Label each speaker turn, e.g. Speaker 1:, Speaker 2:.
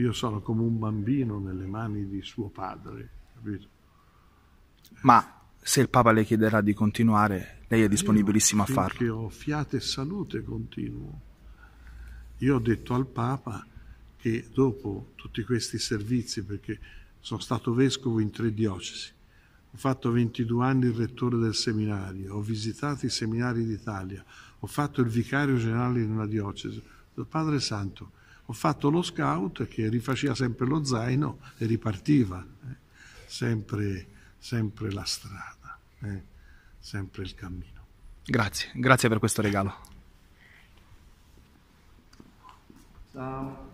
Speaker 1: Io sono come un bambino nelle mani di suo padre,
Speaker 2: capito? Ma se il Papa le chiederà di continuare, lei è disponibilissima a farlo.
Speaker 1: Perché ho fiato e salute continuo. Io ho detto al Papa che dopo tutti questi servizi, perché sono stato vescovo in tre diocesi, ho fatto 22 anni il rettore del seminario, ho visitato i seminari d'Italia, ho fatto il vicario generale in una diocesi. Il Padre Santo, ho fatto lo scout che rifaceva sempre lo zaino e ripartiva, eh? sempre, sempre, la strada,
Speaker 3: eh? sempre il cammino. Grazie, grazie per questo regalo. Um.